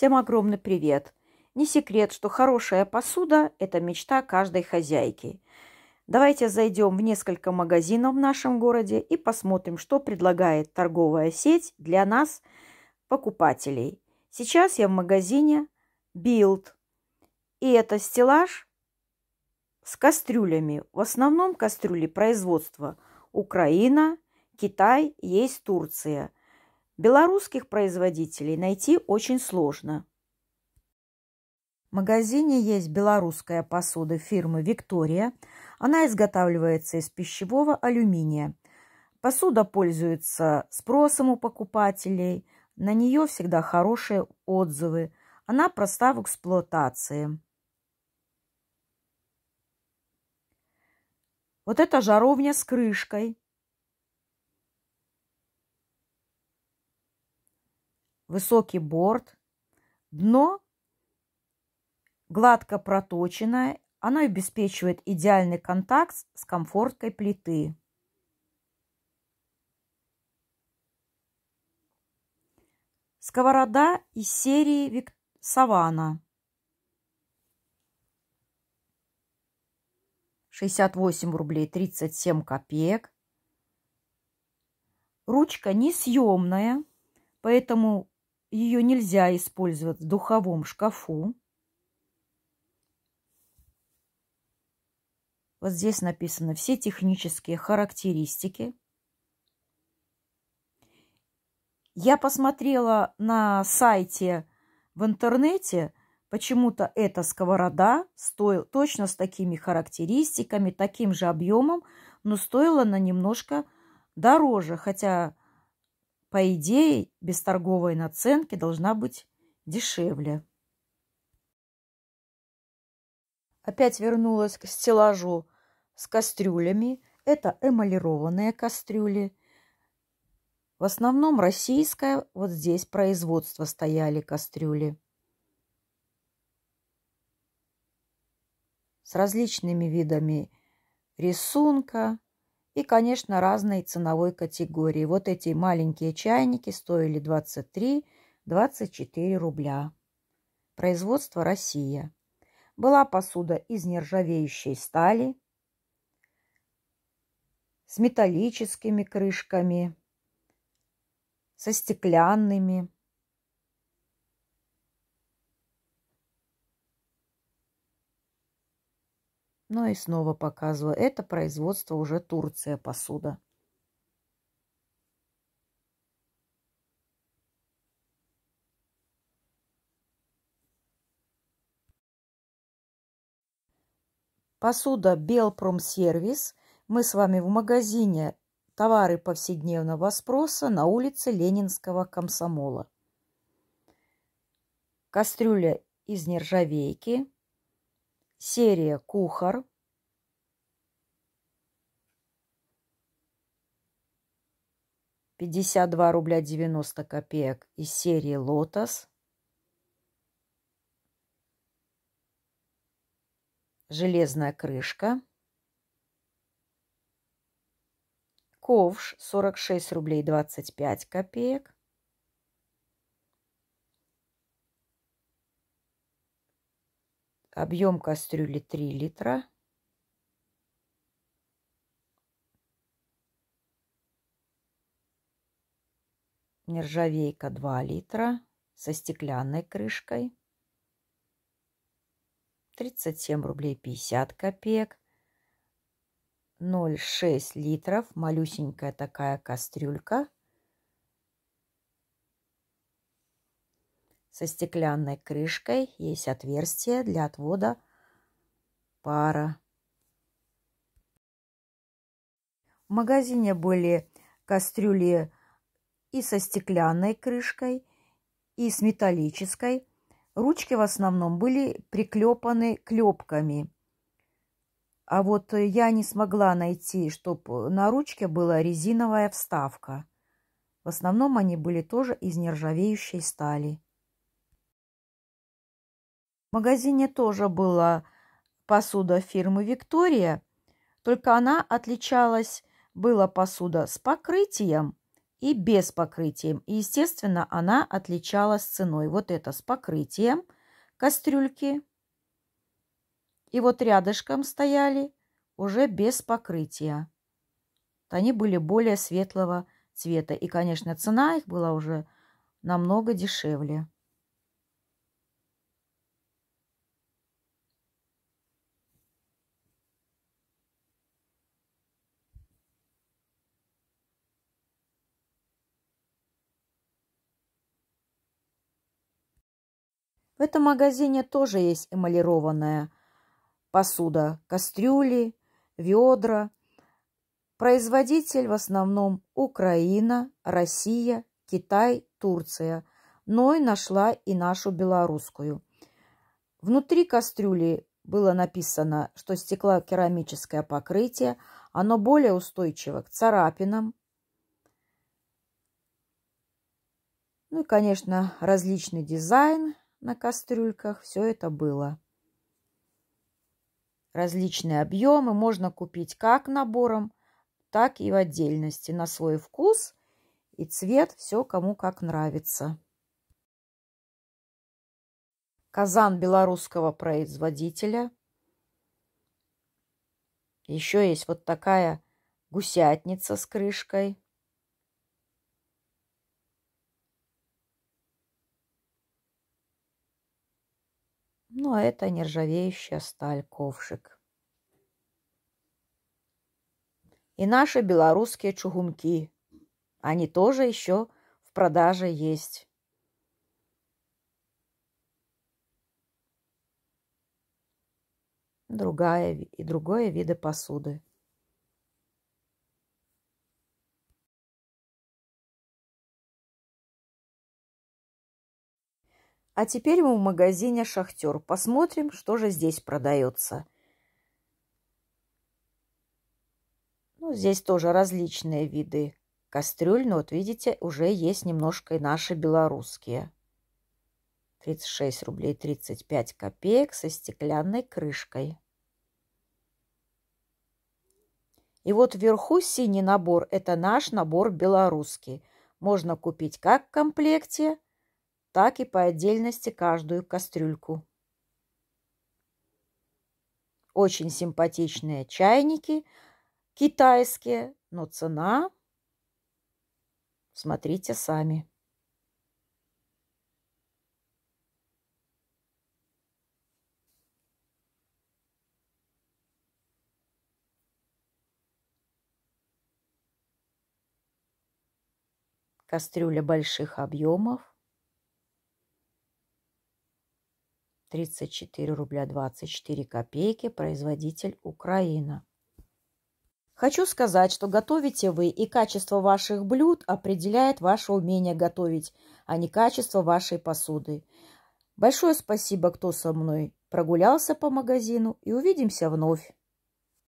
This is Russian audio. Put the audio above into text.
Всем огромный привет! Не секрет, что хорошая посуда – это мечта каждой хозяйки. Давайте зайдем в несколько магазинов в нашем городе и посмотрим, что предлагает торговая сеть для нас, покупателей. Сейчас я в магазине Build. И это стеллаж с кастрюлями. В основном кастрюли производства Украина, Китай, есть Турция – Белорусских производителей найти очень сложно. В магазине есть белорусская посуда фирмы «Виктория». Она изготавливается из пищевого алюминия. Посуда пользуется спросом у покупателей, на нее всегда хорошие отзывы. Она проста в эксплуатации. Вот эта жаровня с крышкой – высокий борт, дно гладко проточенное, оно обеспечивает идеальный контакт с комфорткой плиты. Сковорода из серии Вик... Савана. 68 рублей 37 копеек. Ручка несъемная, поэтому ее нельзя использовать в духовом шкафу. Вот здесь написаны все технические характеристики. Я посмотрела на сайте в интернете, почему-то эта сковорода стоила точно с такими характеристиками, таким же объемом, но стоила она немножко дороже, хотя по идее, без торговой наценки должна быть дешевле. Опять вернулась к стеллажу с кастрюлями. Это эмалированные кастрюли. В основном российское, вот здесь производство стояли кастрюли. С различными видами рисунка, и, конечно, разной ценовой категории. Вот эти маленькие чайники стоили 23-24 рубля. Производство Россия. Была посуда из нержавеющей стали с металлическими крышками, со стеклянными, Ну и снова показываю. Это производство уже Турция посуда. Посуда Белпромсервис. Мы с вами в магазине товары повседневного спроса на улице Ленинского комсомола. Кастрюля из нержавейки серия «Кухар», пятьдесят два рубля девяносто копеек из серии «Лотос», железная крышка, ковш сорок шесть рублей двадцать пять копеек, Объем кастрюли 3 литра. Нержавейка 2 литра со стеклянной крышкой. 37 рублей 50 копеек. 0,6 литров. Малюсенькая такая кастрюлька. со стеклянной крышкой. Есть отверстие для отвода пара. В магазине были кастрюли и со стеклянной крышкой, и с металлической. Ручки в основном были приклепаны клепками. А вот я не смогла найти, чтобы на ручке была резиновая вставка. В основном они были тоже из нержавеющей стали. В магазине тоже была посуда фирмы «Виктория», только она отличалась, была посуда с покрытием и без покрытием. И, естественно, она отличалась ценой. Вот это с покрытием кастрюльки. И вот рядышком стояли уже без покрытия. Они были более светлого цвета. И, конечно, цена их была уже намного дешевле. В этом магазине тоже есть эмалированная посуда, кастрюли, ведра. Производитель в основном Украина, Россия, Китай, Турция, но и нашла и нашу белорусскую. Внутри кастрюли было написано, что керамическое покрытие, оно более устойчиво к царапинам. Ну и, конечно, различный дизайн, на кастрюльках, все это было. Различные объемы можно купить как набором, так и в отдельности на свой вкус и цвет, все кому как нравится. Казан белорусского производителя. Еще есть вот такая гусятница с крышкой. Ну, а это нержавеющая сталь ковшик. И наши белорусские чугунки. Они тоже еще в продаже есть. Другая и другое виды посуды. А теперь мы в магазине «Шахтер». Посмотрим, что же здесь продается. Ну, здесь тоже различные виды кастрюль, но вот видите, уже есть немножко и наши белорусские. 36 рублей 35 копеек со стеклянной крышкой. И вот вверху синий набор – это наш набор белорусский. Можно купить как в комплекте – так и по отдельности каждую кастрюльку. Очень симпатичные чайники, китайские, но цена... Смотрите сами. кастрюля больших объемов, 34 рубля 24 копейки, производитель Украина. Хочу сказать, что готовите вы, и качество ваших блюд определяет ваше умение готовить, а не качество вашей посуды. Большое спасибо, кто со мной прогулялся по магазину, и увидимся вновь.